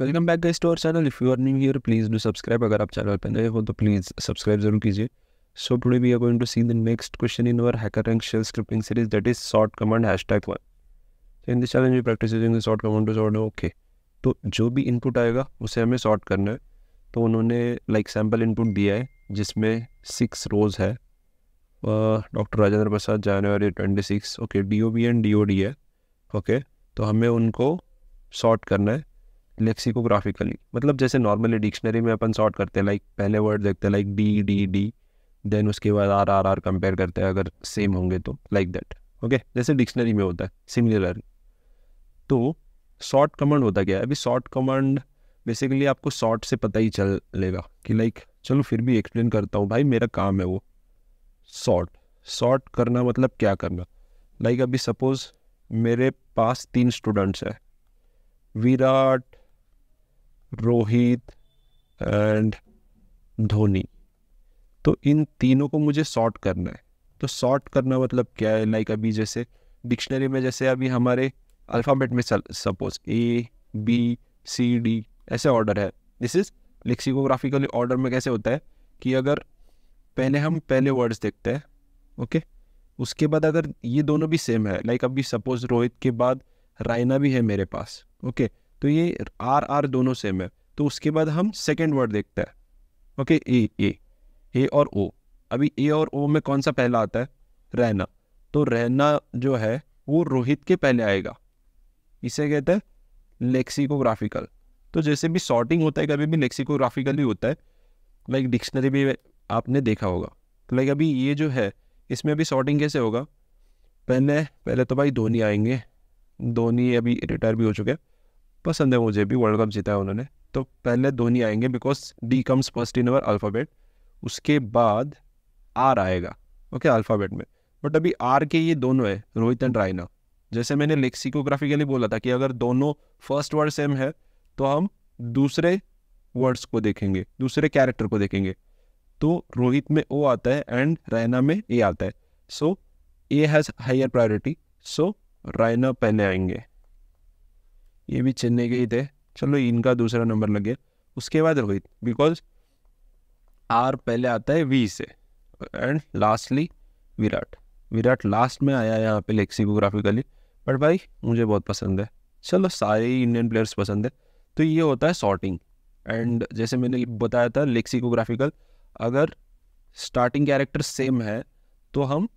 Welcome back guys to our channel if you are new here please do subscribe अगर आप channel पर नए हो तो प्लीज़ सब्सक्राइब जरूर कीजिए so today we are going to see the next question in our HackerRank shell scripting series that is sort command hash tag one in this challenge we practice using the sort command to sort okay तो जो भी input आएगा उसे हमें short करना है तो उन्होंने लाइक सैम्पल इनपुट दिया है जिसमें सिक्स रोज है doctor Rajendra Prasad January twenty six okay D O B and D O D है ओके तो हमें उनको शॉर्ट करना है लेक्सिकोग्राफिकली मतलब जैसे नॉर्मली डिक्शनरी में अपन सॉर्ट करते हैं लाइक पहले वर्ड देखते हैं like D D D then उसके बाद आर आर आर कंपेयर करते हैं अगर सेम होंगे तो लाइक दैट ओके जैसे डिक्शनरी में होता है सिमिलर तो शॉर्ट कमांड होता क्या है अभी शॉर्ट कमांड बेसिकली आपको शॉर्ट से पता ही चल लेगा कि लाइक चलो फिर भी एक्सप्लेन करता हूँ भाई मेरा काम है वो शॉर्ट शॉर्ट करना मतलब क्या करना लाइक अभी सपोज मेरे पास तीन स्टूडेंट्स हैं विराट रोहित एंड धोनी तो इन तीनों को मुझे सॉर्ट करना है तो सॉर्ट करना मतलब क्या है लाइक अभी जैसे डिक्शनरी में जैसे अभी हमारे अल्फ़ाबेट में suppose A B C D ऐसे ऑर्डर है दिस इज़ लेक्सिकोग्राफिकली ऑर्डर में कैसे होता है कि अगर पहले हम पहले वर्ड्स देखते हैं ओके okay? उसके बाद अगर ये दोनों भी सेम है लाइक अभी सपोज रोहित के बाद रायना भी है मेरे पास ओके okay? तो ये आर आर दोनों सेम है तो उसके बाद हम सेकेंड वर्ड देखते हैं ओके ए ए ए और ओ अभी ए और ओ में कौन सा पहला आता है रहना तो रहना जो है वो रोहित के पहले आएगा इसे कहते हैं लेक्सिकोग्राफिकल तो जैसे भी सॉर्टिंग होता है कभी भी लेक्सिकोग्राफिकल ही होता है लाइक डिक्शनरी भी आपने देखा होगा तो लाइक अभी ये जो है इसमें अभी सॉर्टिंग कैसे होगा पहले पहले तो भाई धोनी आएंगे धोनी अभी रिटायर भी हो चुके हैं पसंद है मुझे भी वर्ल्ड कप जीता है उन्होंने तो पहले धोनी आएंगे because D comes first in our alphabet उसके बाद आर आएगा ओके अल्फ़ाबेट में बट अभी आर के ये दोनों है रोहित एंड रायना जैसे मैंने लेक्सिकोग्राफी के लिए बोला था कि अगर दोनों फर्स्ट वर्ड सेम है तो हम दूसरे वर्ड्स को देखेंगे दूसरे कैरेक्टर को देखेंगे तो रोहित में ओ आता है एंड रैना में ए आता है so A has higher priority so Raina पहले आएंगे ये भी चेन्नई के ही थे चलो इनका दूसरा नंबर लग गया उसके बाद रोहित बिकॉज आर पहले आता है वी से and lastly Virat Virat last में आया यहाँ पे लेक्सिकोग्राफिकली बट भाई मुझे बहुत पसंद है चलो सारे ही इंडियन प्लेयर्स पसंद है तो ये होता है सॉर्टिंग एंड जैसे मैंने बताया था लेक्सिकोग्राफिकल अगर स्टार्टिंग कैरेक्टर सेम है तो हम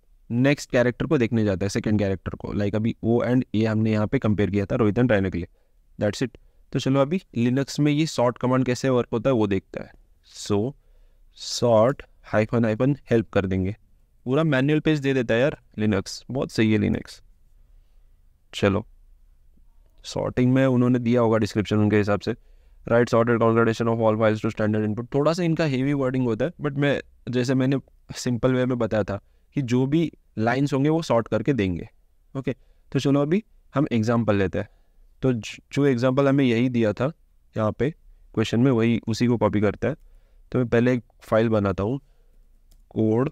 नेक्स्ट कैरेक्टर को देखने जाते हैं सेकेंड कैरेक्टर को लाइक like अभी ओ एंड ए हमने यहाँ पे कंपेयर किया था रोहित एंड रायना के लिए दैट्स इट तो चलो अभी लिनक्स में ये सॉर्ट कमांड कैसे वर्क होता है वो देखता है so sort hyphen hyphen help कर देंगे पूरा मैनुअल पेज दे देता है यार लिनक्स बहुत सही है लिनक्स चलो सॉर्टिंग में उन्होंने दिया होगा डिस्क्रिप्शन उनके हिसाब से write sorted concatenation of all files to standard input थोड़ा सा इनका हेवी वर्डिंग होता है बट मैं जैसे मैंने सिंपल वे में बताया था कि जो भी लाइन्स होंगे वो सॉर्ट करके देंगे ओके okay, तो चलो अभी हम एग्जाम्पल लेते हैं तो जो एग्ज़ाम्पल हमें यही दिया था यहाँ पे क्वेश्चन में वही उसी को कॉपी करता है तो मैं पहले एक फाइल बनाता हूँ code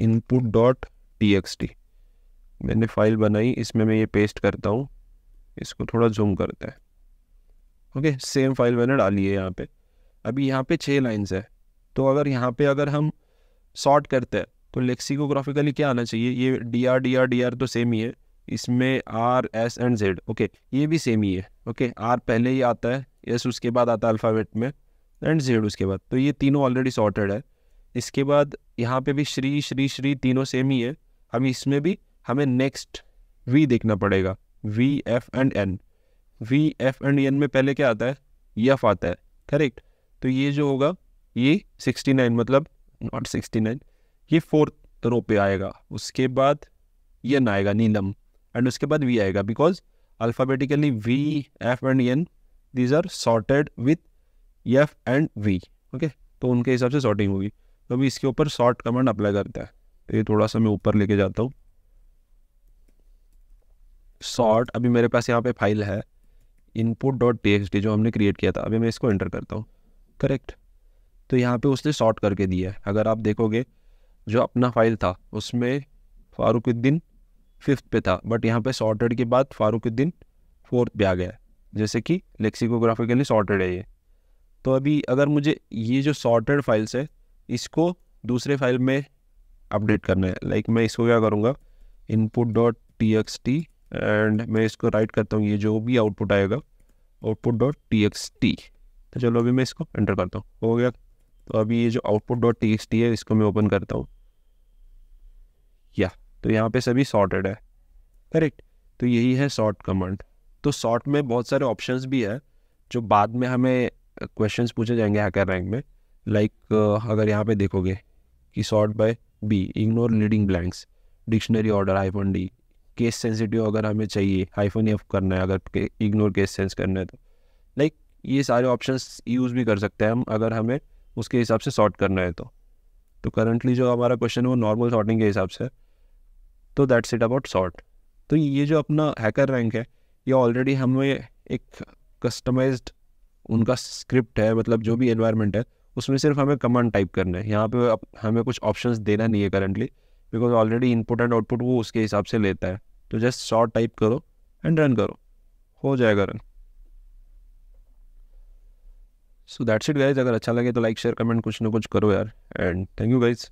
input dot T X T मैंने फाइल बनाई इसमें मैं ये पेस्ट करता हूँ इसको थोड़ा जूम करता है ओके सेम फाइल मैंने डाली है यहाँ पे अभी यहाँ पे छः लाइंस है तो अगर यहाँ पे अगर हम सॉर्ट करते हैं तो लेक्सिकोग्राफिकली क्या आना चाहिए ये D R D R D R तो सेम ही है इसमें R S and Z okay ये भी सेम ही है ओके आर पहले ही आता है एस उसके बाद आता है अल्फ़ाबेट में एंड जेड उसके बाद तो ये तीनों ऑलरेडी सॉर्टेड है इसके बाद यहाँ पे भी श्री श्री श्री तीनों सेम ही है अब इसमें भी हमें नेक्स्ट वी देखना पड़ेगा V F and N V F and N में पहले क्या आता है यफ आता है करेक्ट तो ये जो होगा ये सिक्सटी नाइन मतलब नॉट सिक्सटी नाइन ये फोर्थ रो पे आएगा उसके बाद यन आएगा नीलम एंड उसके बाद वी आएगा because alphabetically V F and N these are sorted with F and V okay तो उनके हिसाब से सॉर्टिंग होगी तो अभी इसके ऊपर सॉर्ट कमांड अप्लाई करता है तो ये थोड़ा सा मैं ऊपर लेके जाता हूँ सॉर्ट अभी मेरे पास यहाँ पे फाइल है इनपुट डॉट टी डी जो हमने क्रिएट किया था अभी मैं इसको एंटर करता हूँ करेक्ट तो यहाँ पे उसने सॉर्ट करके दिया है अगर आप देखोगे जो अपना फाइल था उसमें फारुकुद्दीन फिफ्थ पे था बट यहाँ पे सॉर्टेड के बाद उद्दीन फोर्थ पे आ गया जैसे कि लेक्सिकोग्राफिकली सॉर्टेड है ये तो अभी अगर मुझे ये जो सॉर्टेड फाइल्स है इसको दूसरे फाइल में अपडेट करना है लाइक मैं इसको क्या करूँगा input dot T X T and मैं इसको राइट करता हूँ ये जो भी आउटपुट आएगा output dot T X T तो चलो अभी मैं इसको एंटर करता हूँ हो गया तो अभी ये जो output dot T X T है इसको मैं ओपन करता हूँ या तो यहाँ पे सभी सॉर्टेड है करेक्ट तो यही है सॉर्ट कमांड तो सॉर्ट में बहुत सारे ऑप्शंस भी हैं जो बाद में हमें क्वेश्चंस पूछे जाएंगे हैकर रैंक में लाइक like, अगर यहाँ पे देखोगे कि sort by B ignore leading blanks dictionary order iPhone D case sensitive अगर हमें चाहिए आईफोन एफ करना है अगर इग्नोर केस सेंस करना है तो लाइक ये सारे ऑप्शन यूज़ भी कर सकते हैं हम अगर हमें उसके हिसाब से सॉर्ट करना है तो तो करंटली जो हमारा क्वेश्चन है वो नॉर्मल सॉर्टिंग के हिसाब से तो दैट्स इट अबाउट सॉर्ट तो ये जो अपना हैकर रैंक है ये ऑलरेडी हमें एक कस्टमाइज उनका स्क्रिप्ट है मतलब जो भी एनवायरनमेंट है उसमें सिर्फ हमें कमांड टाइप करना है यहाँ पे हमें कुछ ऑप्शंस देना नहीं है currently because already input and output वो उसके हिसाब से लेता है तो जस्ट शॉर्ट टाइप करो एंड रन करो हो जाएगा run so that's it guys अगर अच्छा लगे तो लाइक शेयर कमेंट कुछ ना कुछ करो यार एंड थैंक यू गाइज़